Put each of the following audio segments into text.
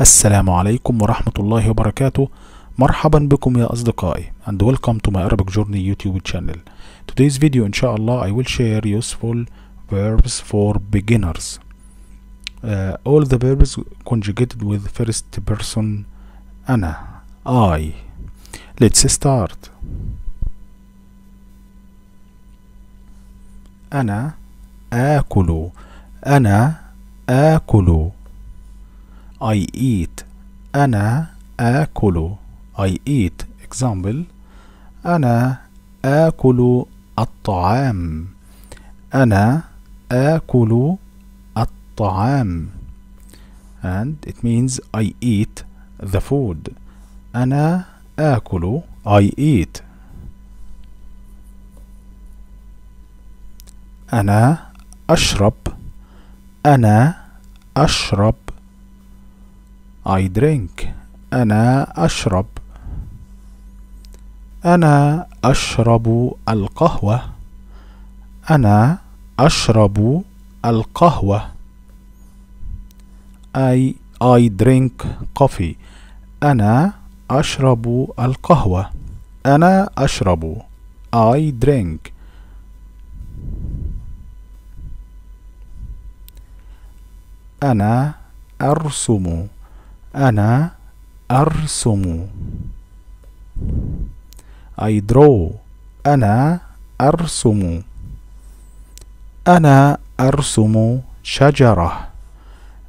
السلام عليكم ورحمة الله وبركاته مرحبا بكم يا أصدقائي and welcome to my Arabic Journey YouTube channel Today's video إن شاء الله I will share useful verbs for beginners uh, All the verbs conjugated with first person أنا I Let's start أنا آكل أنا آكل I eat أنا آكل I eat example أنا آكل الطعام أنا آكل الطعام and it means I eat the food أنا آكل I eat أنا أشرب أنا أشرب I drink أنا أشرب أنا أشرب القهوة أنا أشرب القهوة I I drink coffee أنا أشرب القهوة أنا أشرب I drink أنا أرسم أنا أرسم I draw أنا أرسم أنا أرسم شجرة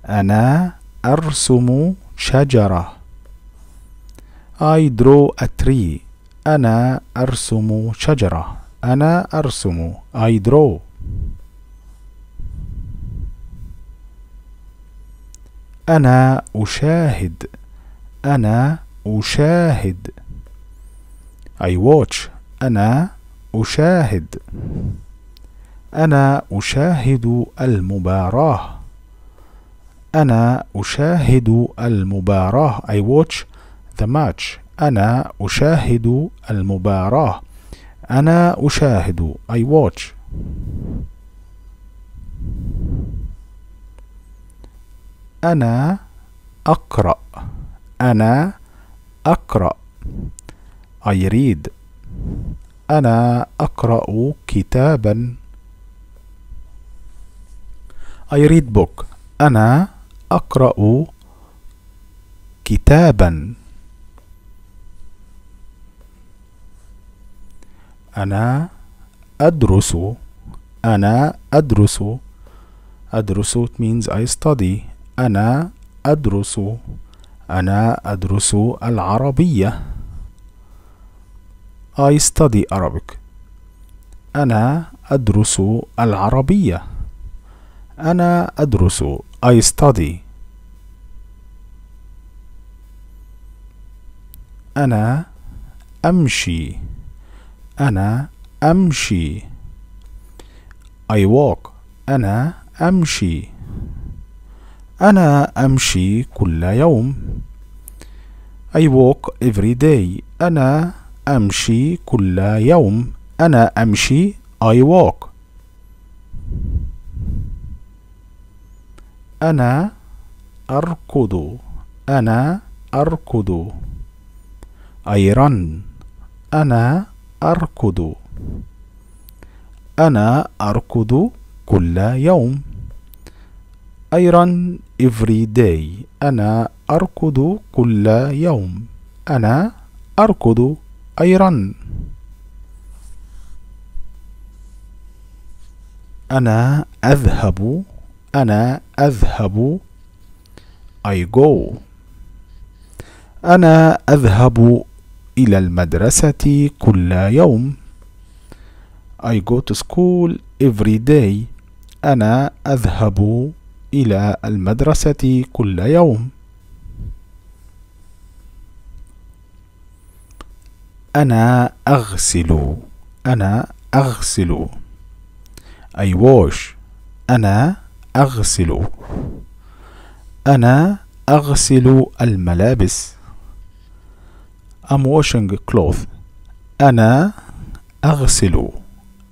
أنا أرسم شجرة I draw a tree أنا أرسم شجرة أنا أرسم I draw أنا أشاهد أنا أشاهد I watch أنا أشاهد أنا أشاهد المباراة أنا أشاهد المباراة I watch the match أنا أشاهد المباراة أنا أشاهد I watch أنا أقرأ أنا أقرأ I read أنا أقرأ كتابا I read book أنا أقرأ كتابا أنا أدرس أنا أدرس أدرس it means I study أنا أدرس أنا أدرس العربية I study Arabic أنا أدرس العربية أنا أدرس I study أنا أمشي أنا أمشي I walk أنا أمشي أنا أمشي كل يوم I walk every day أنا أمشي كل يوم أنا أمشي I walk أنا أركض أنا أركض I run أنا أركض أنا أركض كل يوم run every day أنا أركض كل يوم أنا أركض run. أنا أذهب أنا أذهب I go أنا أذهب إلى المدرسة كل يوم I go to school every day أنا أذهب إلى المدرسة كل يوم أنا أغسل أنا أغسل I wash أنا أغسل أنا أغسل الملابس I'm washing clothes أنا أغسل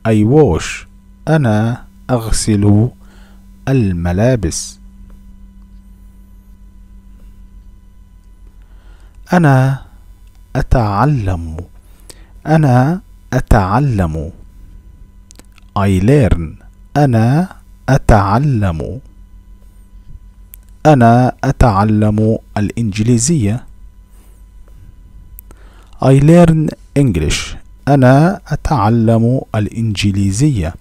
I wash أنا أغسل الملابس أنا أتعلم أنا أتعلم I learn أنا أتعلم أنا أتعلم الإنجليزية I learn English أنا أتعلم الإنجليزية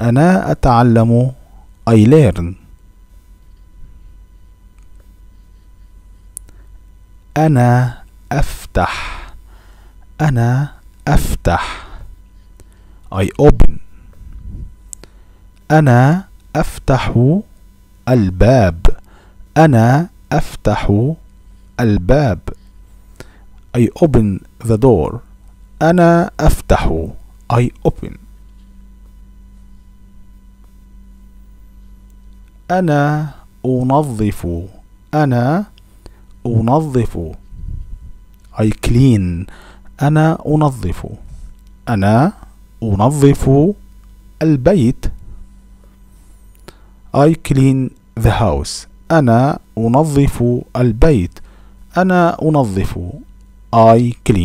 أنا أتعلم I learn أنا أفتح أنا أفتح I open أنا أفتح الباب أنا أفتح الباب I open the door أنا أفتح I open أنا أنظف أنا أنظف I clean أنا أنظف أنا أنظف البيت I clean the house أنا أنظف البيت أنا أنظف I clean